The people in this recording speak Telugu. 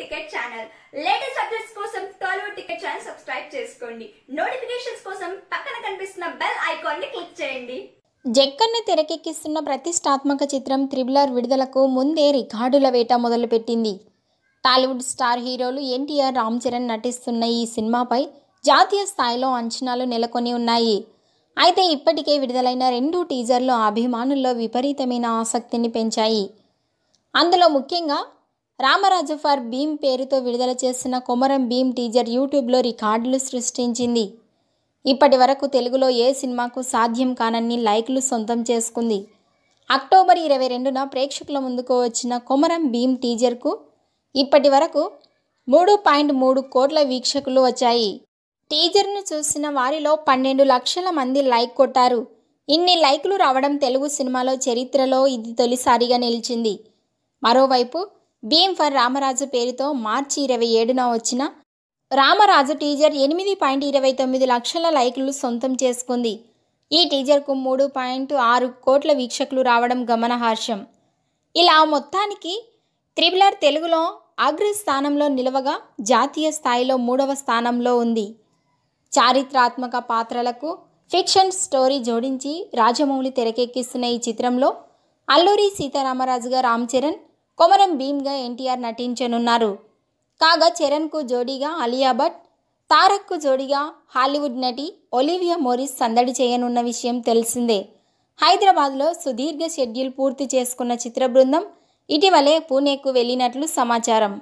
టికెట్ ఛానల్ లేటెస్ట్ అప్డేట్స్ కోసం టాలీవుడ్ టికెట్ ఛానల్ సబ్స్క్రైబ్ చేసుకోండి నోటిఫికేషన్స్ కోసం పక్కన కనిపిస్తున్న బెల్ ఐకాన్ ని క్లిక్ చేయండి జక్కన్న తెరకెక్కిస్తున్న ప్రతిష్టాత్మక చిత్రం త్రిబులర్ విడుదలకు ముందే రికార్డుల వేట మొదలుపెట్టింది టాలీవుడ్ స్టార్ హీరోలు ఎన్టీఆర్ రామ్ చరణ్ నటిస్తున్న ఈ సినిమాపై జాతీయ స్థాయిలో అంచనాలు నెలకొని ఉన్నాయి అయితే ఇప్పటికే విడుదలైన రెండు టీజర్లు అభిమానుల్లో విపరీతమైన ఆసక్తిని పెంచాయి అందులో ముఖ్యంగా రామరాజు ఫర్ భీమ్ పేరుతో విడుదల చేసిన కొమరం భీమ్ టీజర్ యూట్యూబ్లో రికార్డులు సృష్టించింది ఇప్పటి వరకు తెలుగులో ఏ సినిమాకు సాధ్యం కానన్ని లైక్లు సొంతం చేసుకుంది అక్టోబర్ ఇరవై రెండున ప్రేక్షకుల ముందుకు వచ్చిన కొమరం భీమ్ టీజర్కు ఇప్పటి వరకు మూడు పాయింట్ మూడు కోట్ల వీక్షకులు వచ్చాయి టీజర్ను చూసిన వారిలో పన్నెండు లక్షల మంది లైక్ కొట్టారు ఇన్ని లైక్లు రావడం తెలుగు సినిమాలో చరిత్రలో ఇది తొలిసారిగా నిలిచింది మరోవైపు భీమ్ ఫర్ రామరాజు పేరుతో మార్చి ఇరవై ఏడున వచ్చిన రామరాజు టీజర్ ఎనిమిది పాయింట్ ఇరవై తొమ్మిది లక్షల లైకులు సొంతం చేసుకుంది ఈ టీజర్కు మూడు పాయింట్ ఆరు కోట్ల వీక్షకులు రావడం గమనహర్షం ఇలా మొత్తానికి త్రిబులర్ తెలుగులో అగ్రస్థానంలో నిలవగా జాతీయ స్థాయిలో మూడవ స్థానంలో ఉంది చారిత్రాత్మక పాత్రలకు ఫిక్షన్ స్టోరీ జోడించి రాజమౌళి తెరకెక్కిస్తున్న ఈ చిత్రంలో అల్లూరి సీతారామరాజుగా రామ్ చరణ్ కొమరం భీమ్గా ఎన్టీఆర్ నటించనున్నారు కాగా చరణ్కు జోడీగా అలియా భట్ తారక్కు జోడీగా హాలీవుడ్ నటి ఒలివియా మోరిస్ సందడి చేయనున్న విషయం తెలిసిందే హైదరాబాద్లో సుదీర్ఘ షెడ్యూల్ పూర్తి చేసుకున్న చిత్ర బృందం ఇటీవలే పూణేకు వెళ్ళినట్లు సమాచారం